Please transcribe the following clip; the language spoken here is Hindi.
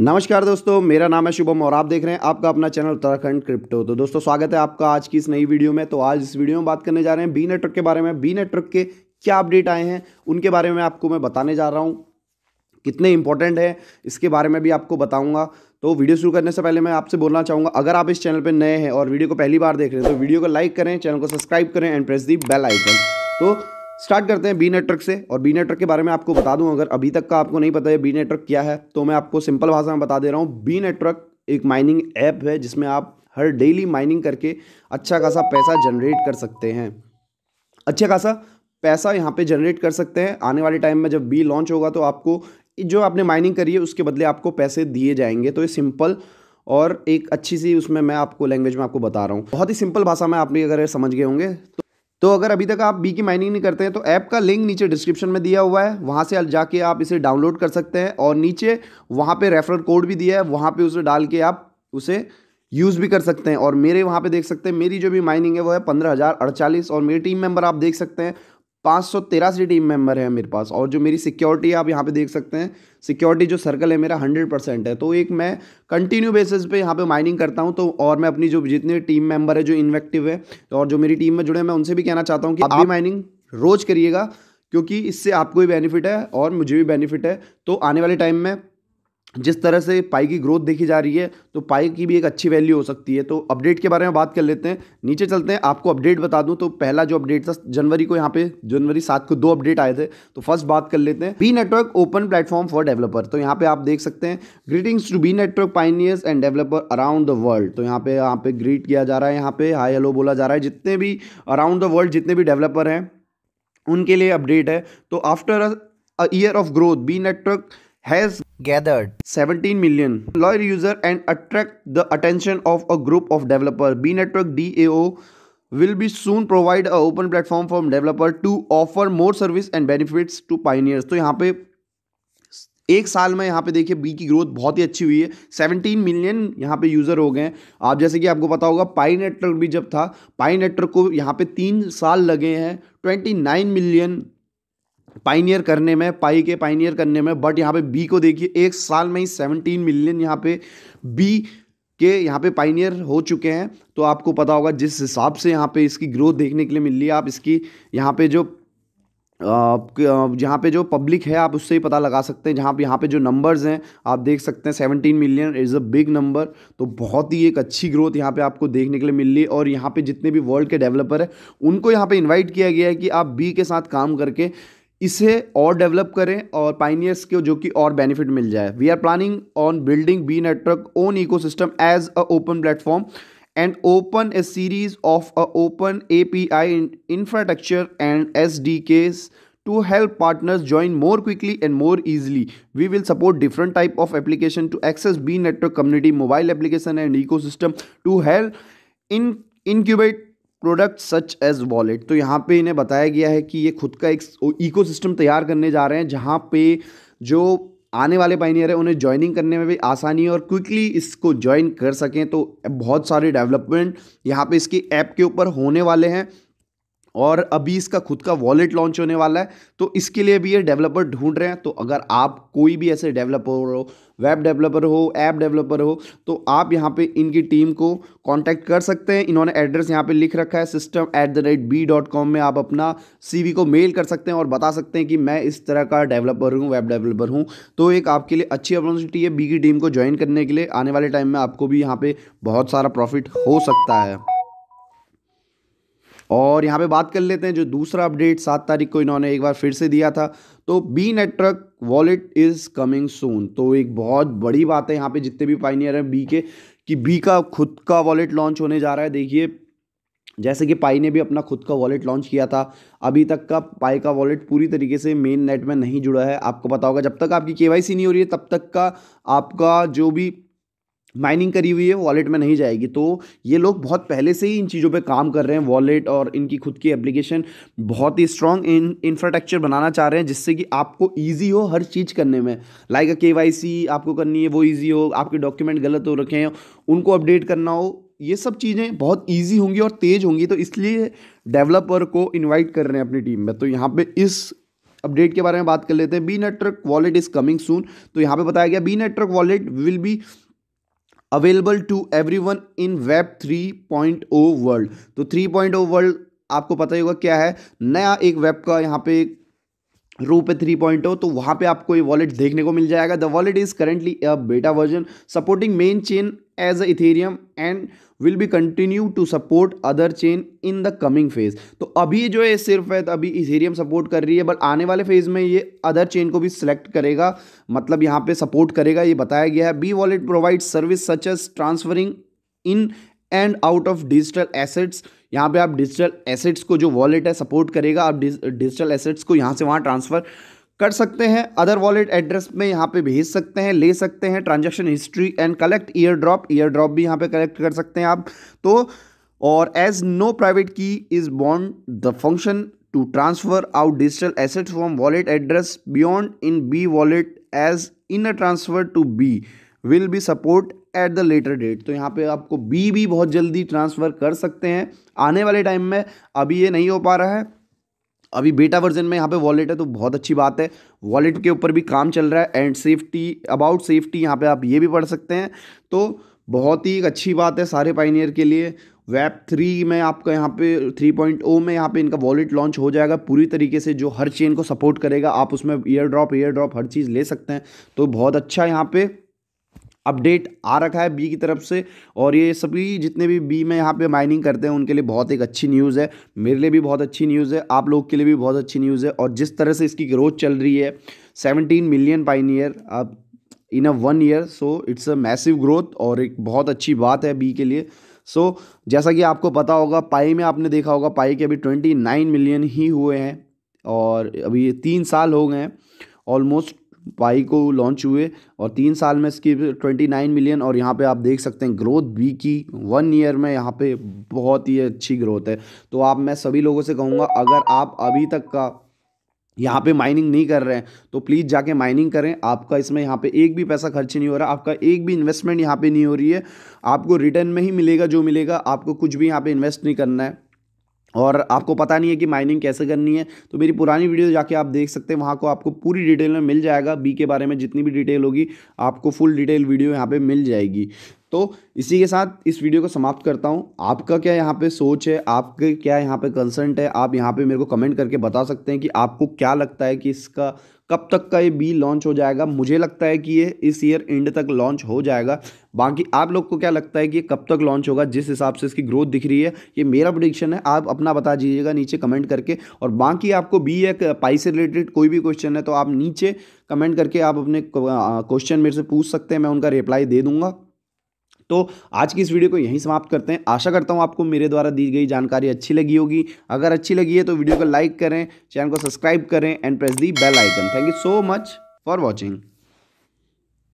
नमस्कार दोस्तों मेरा नाम है शुभम और आप देख रहे हैं आपका अपना चैनल उत्तराखंड क्रिप्टो तो दोस्तों स्वागत है आपका आज की इस नई वीडियो में तो आज इस वीडियो में बात करने जा रहे हैं बी नेटवर्क के बारे में बी नेटवर्क के क्या अपडेट आए हैं उनके बारे में आपको मैं बताने जा रहा हूँ कितने इंपॉर्टेंट है इसके बारे में भी आपको बताऊंगा तो वीडियो शुरू करने से पहले मैं आपसे बोलना चाहूंगा अगर आप इस चैनल पर नए हैं और वीडियो को पहली बार देख रहे हैं तो वीडियो को लाइक करें चैनल को सब्सक्राइब करें and press the bell icon तो स्टार्ट करते हैं बी नेटवर्क से और बी नेटवर्क के बारे में आपको बता दूं अगर अभी तक का आपको नहीं पता है बी नेटवर्क क्या है तो मैं आपको सिंपल भाषा में बता दे रहा हूँ बी नेटवर्क एक माइनिंग ऐप है जिसमें आप हर डेली माइनिंग करके अच्छा खासा पैसा जनरेट कर सकते हैं अच्छा खासा पैसा यहाँ पे जनरेट कर सकते हैं आने वाले टाइम में जब बी लॉन्च होगा तो आपको जो आपने माइनिंग करी है उसके बदले आपको पैसे दिए जाएंगे तो ये सिंपल और एक अच्छी सी उसमें मैं आपको लैंग्वेज में आपको बता रहा हूँ बहुत ही सिंपल भाषा में आप भी अगर समझ गए होंगे तो तो अगर अभी तक आप बी की माइनिंग नहीं करते हैं तो ऐप का लिंक नीचे डिस्क्रिप्शन में दिया हुआ है वहाँ से जाके आप इसे डाउनलोड कर सकते हैं और नीचे वहाँ पे रेफरल कोड भी दिया है वहाँ पे उसे डाल के आप उसे यूज़ भी कर सकते हैं और मेरे वहाँ पे देख सकते हैं मेरी जो भी माइनिंग है वो है पंद्रह हज़ार अड़चालीस और मेरी टीम मेंबर आप देख सकते हैं पाँच सौ तिरासी टीम मेंबर हैं मेरे पास और जो मेरी सिक्योरिटी आप यहाँ पे देख सकते हैं सिक्योरिटी जो सर्कल है मेरा हंड्रेड परसेंट है तो एक मैं कंटिन्यू बेसिस पे यहाँ पे माइनिंग करता हूँ तो और मैं अपनी जो जितने टीम मेंबर है जो इन्वेक्टिव है और जो मेरी टीम में जुड़े हैं मैं उनसे भी कहना चाहता हूँ कि आप भी माइनिंग रोज़ करिएगा क्योंकि इससे आपको भी बेनिफिट है और मुझे भी बेनिफिट है तो आने वाले टाइम में जिस तरह से पाई की ग्रोथ देखी जा रही है तो पाई की भी एक अच्छी वैल्यू हो सकती है तो अपडेट के बारे में बात कर लेते हैं नीचे चलते हैं आपको अपडेट बता दूं तो पहला जो अपडेट था जनवरी को यहाँ पे जनवरी सात को दो अपडेट आए थे तो फर्स्ट बात कर लेते हैं Bee network open platform for developer तो यहाँ पे आप देख सकते हैं greetings to Bee network pioneers and developer around the world तो यहाँ पे यहाँ पे ग्रीट किया जा रहा है यहाँ पे हाई हेलो बोला जा रहा है जितने भी अराउंड द वर्ल्ड जितने भी डेवलपर हैं उनके लिए अपडेट है तो after a year of growth Bee network has gathered 17 million loyal user and attract the attention of a group of developer. B Network DAO will be soon provide a open platform for developer to offer more service and benefits to pioneers. to yahan pe एक साल में यहाँ पे देखिए बी की ग्रोथ बहुत ही अच्छी हुई है सेवनटीन मिलियन यहाँ पे यूज़र हो गए हैं आप जैसे कि आपको पता होगा पाई नेटवर्क भी जब था पाई नेटवर्क को यहाँ पे तीन साल लगे हैं ट्वेंटी नाइन मिलियन पाइनियर करने में पाई के पाइनियर करने में बट यहाँ पे बी को देखिए एक साल में ही सेवनटीन मिलियन यहाँ पे बी के यहाँ पे पाइनियर हो चुके हैं तो आपको पता होगा जिस हिसाब से यहाँ पे इसकी ग्रोथ देखने के लिए मिल रही है आप इसकी यहाँ पे जो जहाँ पे जो पब्लिक है आप उससे ही पता लगा सकते हैं जहाँ यहाँ पे जो नंबर्स हैं आप देख सकते हैं seventeen million is a big number तो बहुत ही एक अच्छी ग्रोथ यहाँ पे आपको देखने के लिए मिल रही और यहाँ पे जितने भी वर्ल्ड के डेवलपर हैं उनको यहाँ पे इनवाइट किया गया है कि आप बी के साथ काम करके इसे और डेवलप करें और पाइनियर्स को जो कि और बेनिफिट मिल जाए we are planning on building Bee network own ecosystem as a open platform and open a series of a open A P I infrastructure and S D K to help partners join more quickly and more easily we will support different type of application to access Bee network community mobile application and ecosystem to help in incubate product such as wallet तो यहाँ पे इन्हें बताया गया है कि ये खुद का एक इकोसिस्टम तैयार करने जा रहे हैं जहाँ पे जो आने वाले पाइनियर है उन्हें ज्वाइनिंग करने में भी आसानी और क्विकली इसको ज्वाइन कर सकें तो बहुत सारे डेवलपमेंट यहाँ पे इसकी ऐप के ऊपर होने वाले हैं और अभी इसका खुद का वॉलेट लॉन्च होने वाला है तो इसके लिए भी ये डेवलपर ढूंढ रहे हैं तो अगर आप कोई भी ऐसे डेवलपर हो वेब डेवलपर हो ऐप डेवलपर हो तो आप यहाँ पे इनकी टीम को कांटेक्ट कर सकते हैं इन्होंने एड्रेस यहाँ पे लिख रखा है system at the rate Bee dot com में आप अपना सी को मेल कर सकते हैं और बता सकते हैं कि मैं इस तरह का डेवलपर हूँ वेब डेवलपर हूँ तो एक आपके लिए अच्छी अपॉर्चुनिटी है बी की टीम को ज्वाइन करने के लिए आने वाले टाइम में आपको भी यहाँ पर बहुत सारा प्रॉफिट हो सकता है और यहाँ पे बात कर लेते हैं जो दूसरा अपडेट सात तारीख को इन्होंने एक बार फिर से दिया था तो Bee network wallet is coming soon तो एक बहुत बड़ी बात है यहाँ पे जितने भी पाइनियर हैं बी के कि बी का खुद का वॉलेट लॉन्च होने जा रहा है देखिए जैसे कि पाई ने भी अपना खुद का वॉलेट लॉन्च किया था अभी तक का पाई का वॉलेट पूरी तरीके से मेन नेट में नहीं जुड़ा है आपको पता होगा जब तक आपकी केवाईसी नहीं हो रही है तब तक का आपका जो भी माइनिंग करी हुई है वॉलेट में नहीं जाएगी तो ये लोग बहुत पहले से ही इन चीज़ों पे काम कर रहे हैं वॉलेट और इनकी खुद की एप्लीकेशन बहुत ही स्ट्रॉन्ग इन इंफ्रास्ट्रक्चर बनाना चाह रहे हैं जिससे कि आपको ईजी हो हर चीज़ करने में लाइक अ के आपको करनी है वो ईजी हो आपके डॉक्यूमेंट गलत हो रखे हैं उनको अपडेट करना हो ये सब चीज़ें बहुत ईजी होंगी और तेज़ होंगी तो इसलिए डेवलपर को इन्वाइट कर रहे हैं अपनी टीम में तो यहाँ पर इस अपडेट के बारे में बात कर लेते हैं Bee network wallet is coming soon तो यहाँ पे बताया गया Bee network wallet will be available to everyone in web three point O world तो थ्री पॉइंट ओ वर्ल्ड आपको पता ही होगा क्या है नया एक वेब का यहाँ पे रू थ्री पॉइंट हो तो वहाँ पे आपको ये वॉलेट देखने को मिल जाएगा the wallet is currently a beta version supporting main chain as a Ethereum and will be continue to support other chain in the coming phase तो अभी जो है सिर्फ है अभी इथेरियम सपोर्ट कर रही है बट आने वाले फेज में ये अदर चेन को भी सिलेक्ट करेगा मतलब यहाँ पे सपोर्ट करेगा ये बताया गया है Bee wallet provide service such as transferring in and out of digital assets यहाँ पे आप डिजिटल एसेट्स को जो वॉलेट है सपोर्ट करेगा आप डिजिटल एसेट्स को यहाँ से वहाँ ट्रांसफ़र कर सकते हैं अदर वॉलेट एड्रेस में यहाँ पे भेज सकते हैं ले सकते हैं transaction history and collect airdrop airdrop भी यहाँ पे कलेक्ट कर सकते हैं आप तो और as no private key is bound the function to transfer out digital assets from wallet address beyond in Bee wallet as in a transfer to Bee will be support at the later date तो यहाँ पे आपको बी भी बहुत जल्दी ट्रांसफ़र कर सकते हैं आने वाले टाइम में अभी ये नहीं हो पा रहा है अभी बेटा वर्जन में यहाँ पे वॉलेट है तो बहुत अच्छी बात है वॉलेट के ऊपर भी काम चल रहा है एंड सेफ्टी अबाउट सेफ्टी यहाँ पे आप ये भी पढ़ सकते हैं तो बहुत ही एक अच्छी बात है सारे पाइनियर के लिए वेब थ्री में आपका यहाँ पे थ्री पॉइंट ओ में यहाँ पे इनका वॉलेट लॉन्च हो जाएगा पूरी तरीके से जो हर चेन को सपोर्ट करेगा आप उसमें ईयर ड्रॉप ईयर ड्रॉप हर चीज़ ले सकते हैं तो बहुत अच्छा यहाँ पर अपडेट आ रखा है बी की तरफ से और ये सभी जितने भी बी में यहाँ पे माइनिंग करते हैं उनके लिए बहुत एक अच्छी न्यूज़ है मेरे लिए भी बहुत अच्छी न्यूज़ है आप लोग के लिए भी बहुत अच्छी न्यूज़ है और जिस तरह से इसकी ग्रोथ चल रही है सेवनटीन मिलियन पाइन ईयर अब in a one year so it's a massive growth और एक बहुत अच्छी बात है बी के लिए सो so, जैसा कि आपको पता होगा पाई में आपने देखा होगा पाई के अभी ट्वेंटी नाइन मिलियन ही हुए हैं और अभी तीन साल हो गए हैं ऑलमोस्ट पाई को लॉन्च हुए और तीन साल में इसकी ट्वेंटी नाइन मिलियन और यहाँ पे आप देख सकते हैं ग्रोथ बी की वन ईयर में यहाँ पे बहुत ही अच्छी ग्रोथ है तो आप मैं सभी लोगों से कहूँगा अगर आप अभी तक का यहाँ पे माइनिंग नहीं कर रहे हैं तो प्लीज़ जाके माइनिंग करें आपका इसमें यहाँ पे एक भी पैसा खर्च नहीं हो रहा आपका एक भी इन्वेस्टमेंट यहाँ पे नहीं हो रही है आपको रिटर्न में ही मिलेगा जो मिलेगा आपको कुछ भी यहाँ पे इन्वेस्ट नहीं करना है और आपको पता नहीं है कि माइनिंग कैसे करनी है तो मेरी पुरानी वीडियो जाके आप देख सकते हैं वहाँ को आपको पूरी डिटेल में मिल जाएगा बी के बारे में जितनी भी डिटेल होगी आपको फुल डिटेल वीडियो यहाँ पे मिल जाएगी तो इसी के साथ इस वीडियो को समाप्त करता हूँ आपका क्या यहाँ पे सोच है आपके क्या यहाँ पे कंसर्ट है आप यहाँ पर मेरे को कमेंट करके बता सकते हैं कि आपको क्या लगता है कि इसका कब तक का ये बी लॉन्च हो जाएगा मुझे लगता है कि ये इस ईयर एंड तक लॉन्च हो जाएगा बाकी आप लोग को क्या लगता है कि कब तक लॉन्च होगा जिस हिसाब से इसकी ग्रोथ दिख रही है ये मेरा प्रोडिक्शन है आप अपना बता दीजिएगा नीचे कमेंट करके और बाकी आपको बी या पाई से रिलेटेड कोई भी क्वेश्चन है तो आप नीचे कमेंट करके आप अपने क्वेश्चन मेरे से पूछ सकते हैं मैं उनका रिप्लाई दे दूंगा तो आज की इस वीडियो को यहीं समाप्त करते हैं आशा करता हूँ आपको मेरे द्वारा दी गई जानकारी अच्छी लगी होगी अगर अच्छी लगी है तो वीडियो को लाइक करें चैनल को सब्सक्राइब करें and press the bell icon thank you so much for watching